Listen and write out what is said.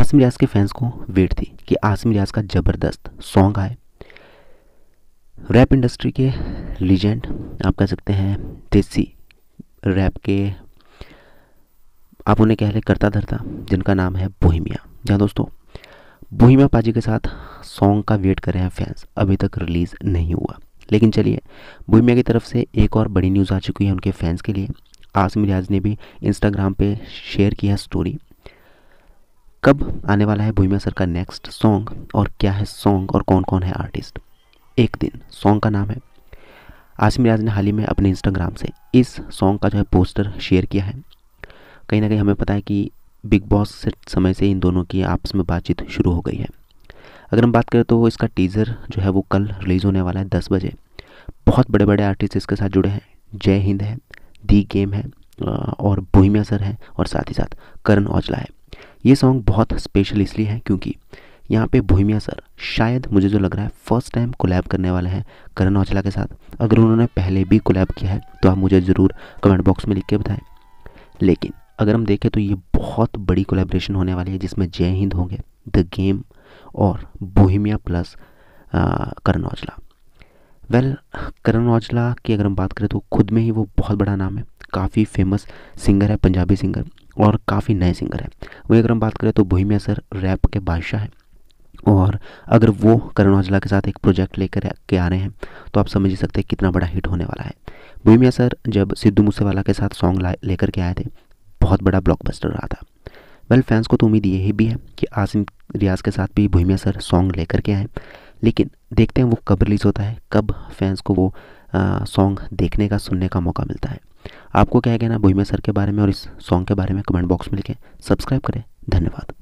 आसिम रियाज के फैंस को वेट थी कि आसिम रियाज का ज़बरदस्त सॉन्ग आए रैप इंडस्ट्री के लीजेंड आप कह सकते हैं देसी रैप के आप उन्हें कह लें करता धरता जिनका नाम है बोहिमिया जहाँ दोस्तों बोहिमिया पाजी के साथ सॉन्ग का वेट कर रहे हैं फैंस अभी तक रिलीज़ नहीं हुआ लेकिन चलिए बोहिमिया की तरफ से एक और बड़ी न्यूज़ आ चुकी है उनके फैंस के लिए आसिम रियाज ने भी इंस्टाग्राम पे शेयर किया स्टोरी कब आने वाला है भूमिया सर का नेक्स्ट सॉन्ग और क्या है सॉन्ग और कौन कौन है आर्टिस्ट एक दिन सॉन्ग का नाम है आसिम रियाज ने हाल ही में अपने इंस्टाग्राम से इस सॉन्ग का जो है पोस्टर शेयर किया है कहीं ना कहीं हमें पता है कि बिग बॉस से समय से इन दोनों की आपस में बातचीत शुरू हो गई है अगर हम बात करें तो इसका टीज़र जो है वो कल रिलीज़ होने वाला है दस बजे बहुत बड़े बड़े आर्टिस्ट इसके साथ जुड़े हैं जय हिंद है दी गेम है और बोहिमिया सर है और साथ ही साथ करण औजला है ये सॉन्ग बहुत स्पेशल इसलिए है क्योंकि यहाँ पे भूमिया सर शायद मुझे जो लग रहा है फर्स्ट टाइम कोलैब करने वाले हैं करण औजला के साथ अगर उन्होंने पहले भी कोलैब किया है तो आप मुझे ज़रूर कमेंट बॉक्स में लिख के बताएं लेकिन अगर हम देखें तो ये बहुत बड़ी कोलेब्रेशन होने वाली है जिसमें जय हिंद होंगे द गेम और Bohemia plus Karan Aujla well Karan Aujla की अगर हम बात करें तो खुद में ही वो बहुत बड़ा नाम है काफ़ी फेमस सिंगर है पंजाबी सिंगर और काफ़ी नए सिंगर हैं वहीं अगर हम बात करें तो बोहिमिया सर रैप के बादशाह हैं और अगर वो करण औजला के साथ एक प्रोजेक्ट लेकर के आ रहे हैं तो आप समझ ही सकते हैं कितना बड़ा हिट होने वाला है बोहिमिया सर जब सिद्धू मूसेवाला के साथ सॉन्ग लेकर के आए थे बहुत बड़ा ब्लॉकबस्टर रहा था वेल well, फैंस को तो उम्मीद यही भी है कि आसिम रियाज के साथ भी भूमिया सर सॉन्ग लेकर के आए लेकिन देखते हैं वो कब रिलीज़ होता है कब फैंस को वो सॉन्ग देखने का सुनने का मौका मिलता है आपको क्या कहना भूमिया सर के बारे में और इस सॉन्ग के बारे में कमेंट बॉक्स में लिखें सब्सक्राइब करें धन्यवाद